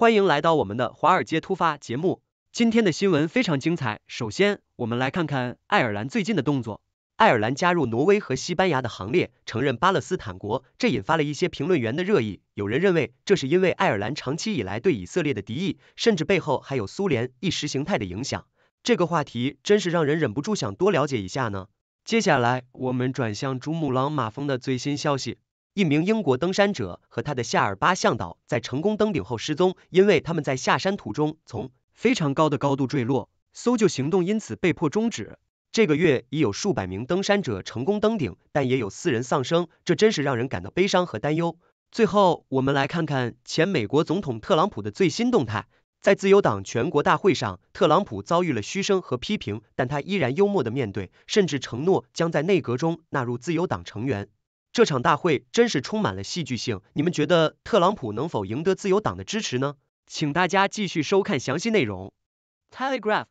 欢迎来到我们的华尔街突发节目，今天的新闻非常精彩。首先，我们来看看爱尔兰最近的动作。爱尔兰加入挪威和西班牙的行列，承认巴勒斯坦国，这引发了一些评论员的热议。有人认为，这是因为爱尔兰长期以来对以色列的敌意，甚至背后还有苏联意识形态的影响。这个话题真是让人忍不住想多了解一下呢。接下来，我们转向珠穆朗玛峰的最新消息。一名英国登山者和他的夏尔巴向导在成功登顶后失踪，因为他们在下山途中从非常高的高度坠落，搜救行动因此被迫终止。这个月已有数百名登山者成功登顶，但也有四人丧生，这真是让人感到悲伤和担忧。最后，我们来看看前美国总统特朗普的最新动态。在自由党全国大会上，特朗普遭遇了嘘声和批评，但他依然幽默的面对，甚至承诺将在内阁中纳入自由党成员。这场大会真是充满了戏剧性。你们觉得特朗普能否赢得自由党的支持呢？请大家继续收看详细内容。Telegraph：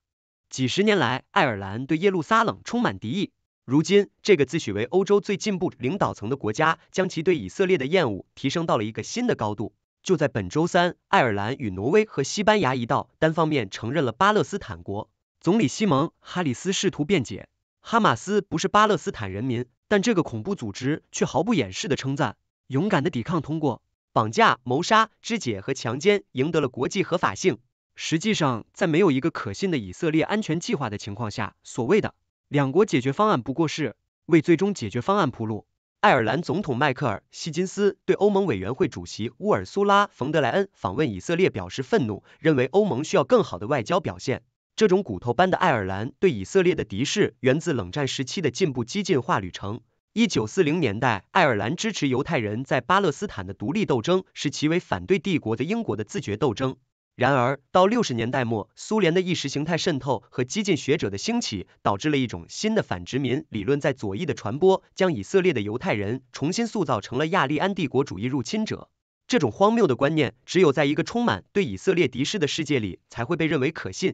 几十年来，爱尔兰对耶路撒冷充满敌意。如今，这个自诩为欧洲最进步领导层的国家，将其对以色列的厌恶提升到了一个新的高度。就在本周三，爱尔兰与挪威和西班牙一道，单方面承认了巴勒斯坦国。总理西蒙·哈里斯试图辩解：“哈马斯不是巴勒斯坦人民。”但这个恐怖组织却毫不掩饰的称赞，勇敢的抵抗通过绑架、谋杀、肢解和强奸赢得了国际合法性。实际上，在没有一个可信的以色列安全计划的情况下，所谓的两国解决方案不过是为最终解决方案铺路。爱尔兰总统迈克尔·希金斯对欧盟委员会主席乌尔苏拉·冯德莱恩访问以色列表示愤怒，认为欧盟需要更好的外交表现。这种骨头般的爱尔兰对以色列的敌视，源自冷战时期的进步激进化旅程。一九四零年代，爱尔兰支持犹太人在巴勒斯坦的独立斗争，是其为反对帝国的英国的自觉斗争。然而，到六十年代末，苏联的意识形态渗透和激进学者的兴起，导致了一种新的反殖民理论在左翼的传播，将以色列的犹太人重新塑造成了亚利安帝国主义入侵者。这种荒谬的观念，只有在一个充满对以色列敌视的世界里，才会被认为可信。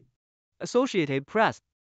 Associated Press：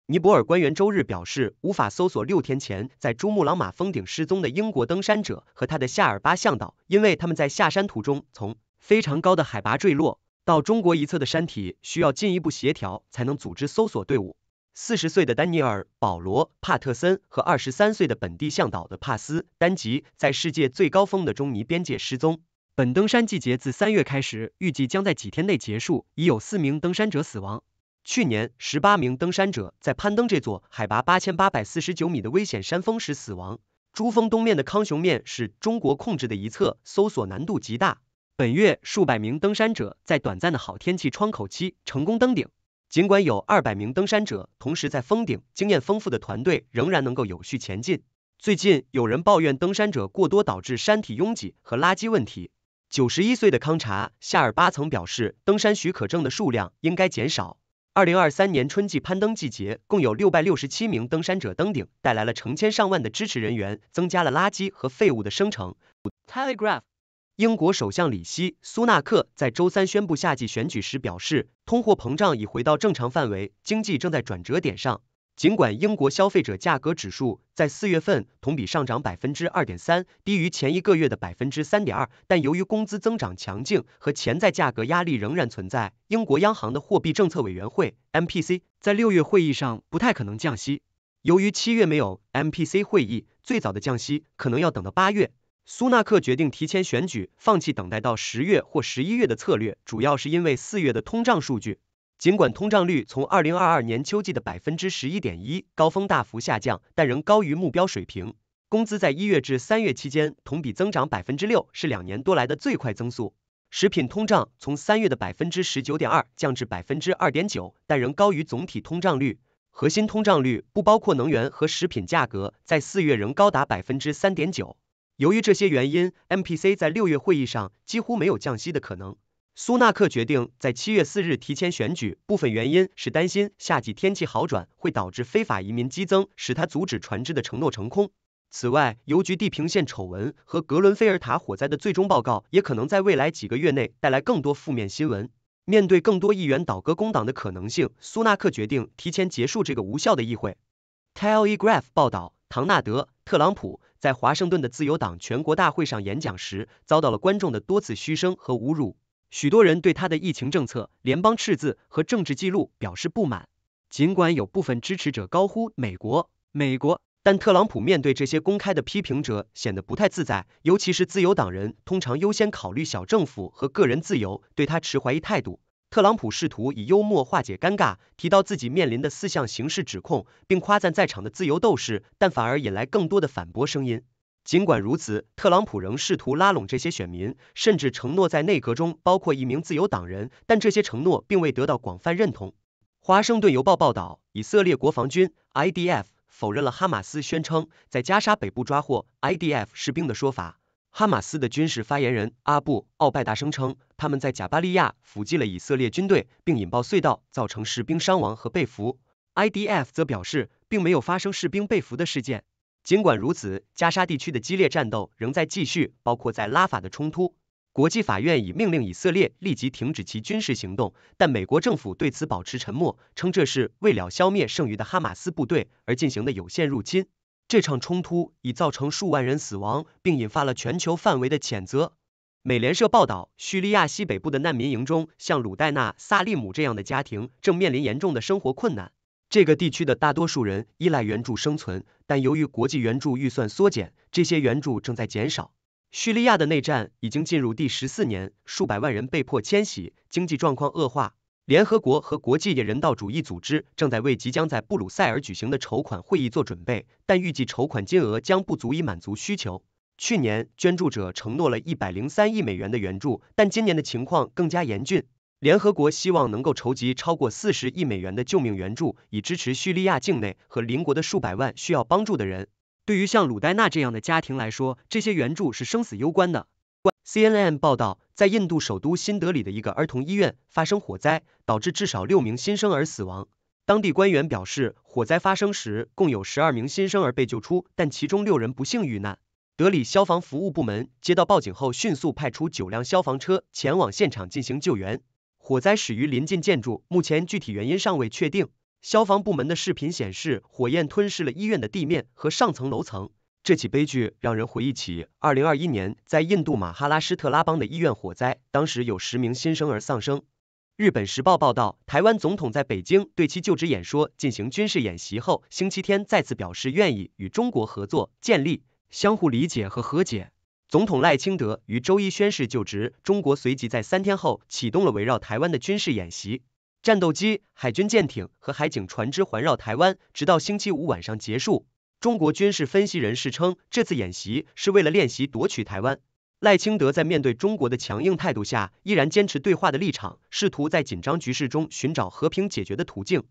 尼泊尔官员周日表示，无法搜索六天前在珠穆朗玛峰顶失踪的英国登山者和他的夏尔巴向导，因为他们在下山途中从非常高的海拔坠落到中国一侧的山体，需要进一步协调才能组织搜索队伍。四十岁的丹尼尔·保罗·帕特森和二十三岁的本地向导的帕斯丹吉在世界最高峰的中尼边界失踪。本登山季节自三月开始，预计将在几天内结束，已有四名登山者死亡。去年，十八名登山者在攀登这座海拔八千八百四十九米的危险山峰时死亡。珠峰东面的康雄面是中国控制的一侧，搜索难度极大。本月，数百名登山者在短暂的好天气窗口期成功登顶。尽管有二百名登山者同时在峰顶，经验丰富的团队仍然能够有序前进。最近，有人抱怨登山者过多导致山体拥挤和垃圾问题。九十一岁的康查夏尔巴曾表示，登山许可证的数量应该减少。二零二三年春季攀登季节，共有六百六十七名登山者登顶，带来了成千上万的支持人员，增加了垃圾和废物的生成。Telegraph，英国首相里希·苏纳克在周三宣布夏季选举时表示，通货膨胀已回到正常范围，经济正在转折点上。尽管英国消费者价格指数在四月份同比上涨百分之二点三，低于前一个月的百分之三点二，但由于工资增长强劲和潜在价格压力仍然存在，英国央行的货币政策委员会 MPC 在六月会议上不太可能降息。由于七月没有 MPC 会议，最早的降息可能要等到八月。苏纳克决定提前选举，放弃等待到十月或十一月的策略，主要是因为四月的通胀数据。尽管通胀率从二零二二年秋季的百分之十一点一高峰大幅下降，但仍高于目标水平。工资在一月至三月期间同比增长百分之六，是两年多来的最快增速。食品通胀从三月的百分之十九点二降至百分之二点九，但仍高于总体通胀率。核心通胀率不包括能源和食品价格，在四月仍高达百分之三点九。由于这些原因，MPC 在六月会议上几乎没有降息的可能。苏纳克决定在七月四日提前选举，部分原因是担心夏季天气好转会导致非法移民激增，使他阻止船只的承诺成空。此外，邮局地平线丑闻和格伦菲尔塔火灾的最终报告也可能在未来几个月内带来更多负面新闻。面对更多议员倒戈工党的可能性，苏纳克决定提前结束这个无效的议会。Telegraph 报道，唐纳德·特朗普在华盛顿的自由党全国大会上演讲时，遭到了观众的多次嘘声和侮辱。许多人对他的疫情政策、联邦赤字和政治记录表示不满，尽管有部分支持者高呼“美国，美国”，但特朗普面对这些公开的批评者显得不太自在。尤其是自由党人通常优先考虑小政府和个人自由，对他持怀疑态度。特朗普试图以幽默化解尴尬，提到自己面临的四项刑事指控，并夸赞在场的自由斗士，但反而引来更多的反驳声音。尽管如此，特朗普仍试图拉拢这些选民，甚至承诺在内阁中包括一名自由党人，但这些承诺并未得到广泛认同。《华盛顿邮报》报道，以色列国防军 （IDF） 否认了哈马斯宣称在加沙北部抓获 IDF 士兵的说法。哈马斯的军事发言人阿布·奥拜达声称，他们在贾巴利亚伏击了以色列军队，并引爆隧道，造成士兵伤亡和被俘。IDF 则表示，并没有发生士兵被俘的事件。尽管如此，加沙地区的激烈战斗仍在继续，包括在拉法的冲突。国际法院已命令以色列立即停止其军事行动，但美国政府对此保持沉默，称这是为了消灭剩余的哈马斯部队而进行的有限入侵。这场冲突已造成数万人死亡，并引发了全球范围的谴责。美联社报道，叙利亚西北部的难民营中，像鲁代纳·萨利姆这样的家庭正面临严重的生活困难。这个地区的大多数人依赖援助生存，但由于国际援助预算缩减，这些援助正在减少。叙利亚的内战已经进入第十四年，数百万人被迫迁徙，经济状况恶化。联合国和国际人道主义组织正在为即将在布鲁塞尔举行的筹款会议做准备，但预计筹款金额将不足以满足需求。去年，捐助者承诺了一百零三亿美元的援助，但今年的情况更加严峻。联合国希望能够筹集超过四十亿美元的救命援助，以支持叙利亚境内和邻国的数百万需要帮助的人。对于像鲁代娜这样的家庭来说，这些援助是生死攸关的。CNN 报道，在印度首都新德里的一个儿童医院发生火灾，导致至少六名新生儿死亡。当地官员表示，火灾发生时共有十二名新生儿被救出，但其中六人不幸遇难。德里消防服务部门接到报警后，迅速派出九辆消防车前往现场进行救援。火灾始于临近建筑，目前具体原因尚未确定。消防部门的视频显示，火焰吞噬了医院的地面和上层楼层。这起悲剧让人回忆起二零二一年在印度马哈拉施特拉邦的医院火灾，当时有十名新生儿丧生。日本时报报道，台湾总统在北京对其就职演说进行军事演习后，星期天再次表示愿意与中国合作，建立相互理解和和解。总统赖清德于周一宣誓就职，中国随即在三天后启动了围绕台湾的军事演习，战斗机、海军舰艇和海警船只环绕台湾，直到星期五晚上结束。中国军事分析人士称，这次演习是为了练习夺取台湾。赖清德在面对中国的强硬态度下，依然坚持对话的立场，试图在紧张局势中寻找和平解决的途径。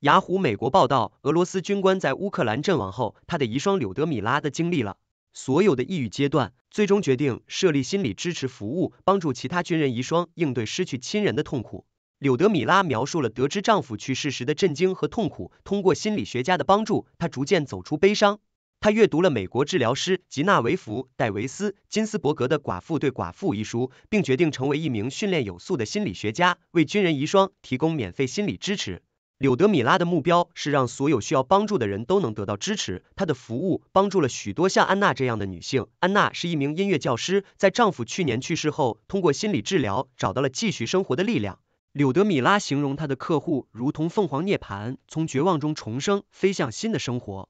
雅虎美国报道，俄罗斯军官在乌克兰阵亡后，他的遗孀柳德米拉的经历了。所有的抑郁阶段，最终决定设立心理支持服务，帮助其他军人遗孀应对失去亲人的痛苦。柳德米拉描述了得知丈夫去世时的震惊和痛苦。通过心理学家的帮助，她逐渐走出悲伤。她阅读了美国治疗师吉娜·维弗·戴维斯·金斯伯格的《寡妇对寡妇》一书，并决定成为一名训练有素的心理学家，为军人遗孀提供免费心理支持。柳德米拉的目标是让所有需要帮助的人都能得到支持。她的服务帮助了许多像安娜这样的女性。安娜是一名音乐教师，在丈夫去年去世后，通过心理治疗找到了继续生活的力量。柳德米拉形容她的客户如同凤凰涅槃，从绝望中重生，飞向新的生活。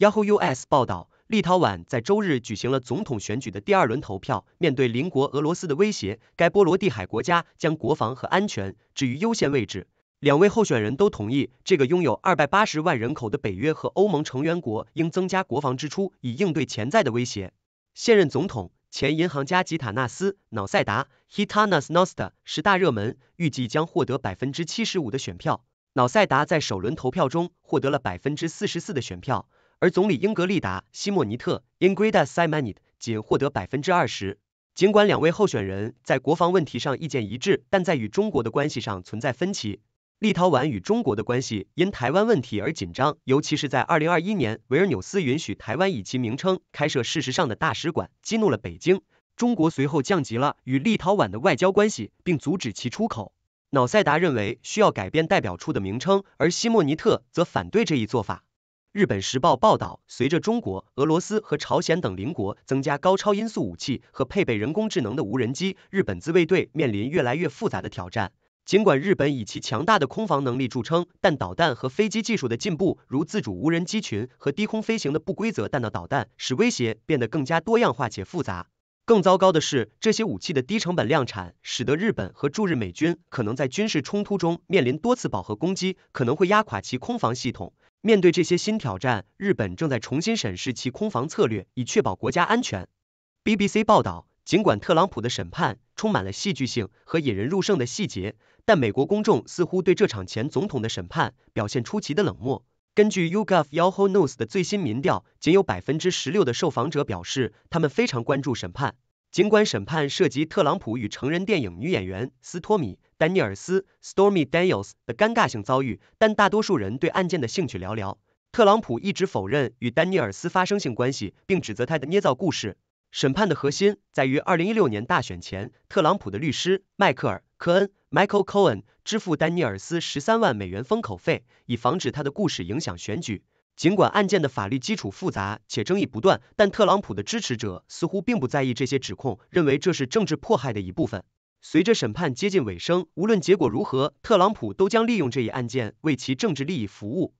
Yahoo US 报道，立陶宛在周日举行了总统选举的第二轮投票。面对邻国俄罗斯的威胁，该波罗的海国家将国防和安全置于优先位置。两位候选人都同意，这个拥有二百八十万人口的北约和欧盟成员国应增加国防支出，以应对潜在的威胁。现任总统、前银行家吉塔纳斯·瑙塞达 h i t a n a s n o s t a 是大热门，预计将获得百分之七十五的选票。瑙塞达在首轮投票中获得了百分之四十四的选票，而总理英格丽达·西莫尼特 （Ingrida s i m o n i d t 仅获得百分之二十。尽管两位候选人在国防问题上意见一致，但在与中国的关系上存在分歧。立陶宛与中国的关系因台湾问题而紧张，尤其是在二零二一年，维尔纽斯允许台湾以其名称开设事实上的大使馆，激怒了北京。中国随后降级了与立陶宛的外交关系，并阻止其出口。瑙塞达认为需要改变代表处的名称，而西莫尼特则反对这一做法。日本时报报道，随着中国、俄罗斯和朝鲜等邻国增加高超音速武器和配备人工智能的无人机，日本自卫队面临越来越复杂的挑战。尽管日本以其强大的空防能力著称，但导弹和飞机技术的进步，如自主无人机群和低空飞行的不规则弹道导弹，使威胁变得更加多样化且复杂。更糟糕的是，这些武器的低成本量产，使得日本和驻日美军可能在军事冲突中面临多次饱和攻击，可能会压垮其空防系统。面对这些新挑战，日本正在重新审视其空防策略，以确保国家安全。BBC 报道，尽管特朗普的审判充满了戏剧性和引人入胜的细节。但美国公众似乎对这场前总统的审判表现出奇的冷漠。根据 y u g a v Yahoo News 的最新民调，仅有百分之十六的受访者表示他们非常关注审判。尽管审判涉及特朗普与成人电影女演员斯托米·丹尼尔斯 （Stormy Daniels） 的尴尬性遭遇，但大多数人对案件的兴趣寥寥。特朗普一直否认与丹尼尔斯发生性关系，并指责他的捏造故事。审判的核心在于二零一六年大选前，特朗普的律师迈克尔。科恩 Michael Cohen 支付丹尼尔斯十三万美元封口费，以防止他的故事影响选举。尽管案件的法律基础复杂且争议不断，但特朗普的支持者似乎并不在意这些指控，认为这是政治迫害的一部分。随着审判接近尾声，无论结果如何，特朗普都将利用这一案件为其政治利益服务。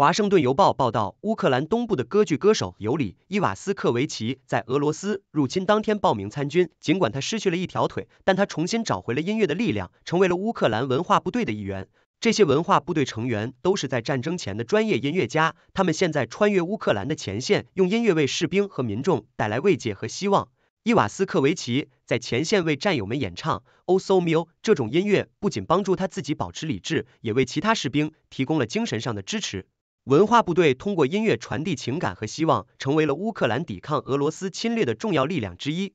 《华盛顿邮报》报道，乌克兰东部的歌剧歌手尤里·伊瓦斯克维奇在俄罗斯入侵当天报名参军。尽管他失去了一条腿，但他重新找回了音乐的力量，成为了乌克兰文化部队的一员。这些文化部队成员都是在战争前的专业音乐家，他们现在穿越乌克兰的前线，用音乐为士兵和民众带来慰藉和希望。伊瓦斯克维奇在前线为战友们演唱《O s o l m i l 这种音乐不仅帮助他自己保持理智，也为其他士兵提供了精神上的支持。文化部队通过音乐传递情感和希望，成为了乌克兰抵抗俄罗斯侵略的重要力量之一。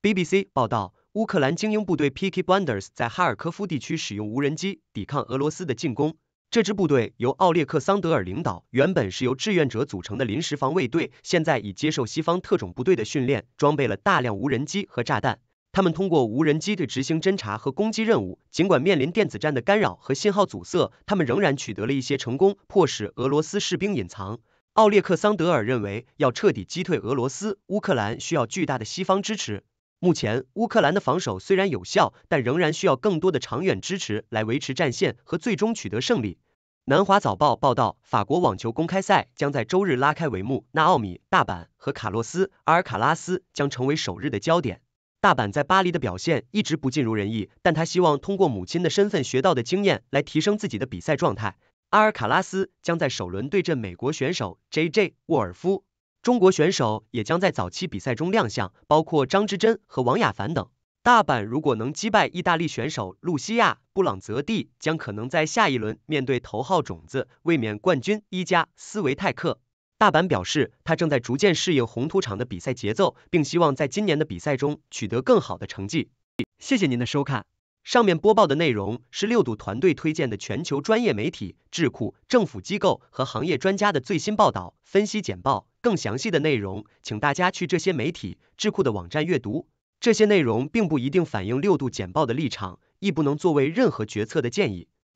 BBC 报道，乌克兰精英部队 PK i Blenders 在哈尔科夫地区使用无人机抵抗俄罗斯的进攻。这支部队由奥列克桑德尔领导，原本是由志愿者组成的临时防卫队，现在已接受西方特种部队的训练，装备了大量无人机和炸弹。他们通过无人机对执行侦察和攻击任务，尽管面临电子战的干扰和信号阻塞，他们仍然取得了一些成功，迫使俄罗斯士兵隐藏。奥列克桑德尔认为，要彻底击退俄罗斯，乌克兰需要巨大的西方支持。目前，乌克兰的防守虽然有效，但仍然需要更多的长远支持来维持战线和最终取得胜利。南华早报报道，法国网球公开赛将在周日拉开帷幕，纳奥米、大阪和卡洛斯·阿尔卡拉斯将成为首日的焦点。大阪在巴黎的表现一直不尽如人意，但他希望通过母亲的身份学到的经验来提升自己的比赛状态。阿尔卡拉斯将在首轮对阵美国选手 J.J. 沃尔夫，中国选手也将在早期比赛中亮相，包括张之臻和王雅凡等。大阪如果能击败意大利选手露西亚·布朗泽蒂，将可能在下一轮面对头号种子、卫冕冠军伊加·斯维泰克。大阪表示，他正在逐渐适应红土场的比赛节奏，并希望在今年的比赛中取得更好的成绩。谢谢您的收看。上面播报的内容是六度团队推荐的全球专业媒体、智库、政府机构和行业专家的最新报道、分析简报。更详细的内容，请大家去这些媒体、智库的网站阅读。这些内容并不一定反映六度简报的立场，亦不能作为任何决策的建议。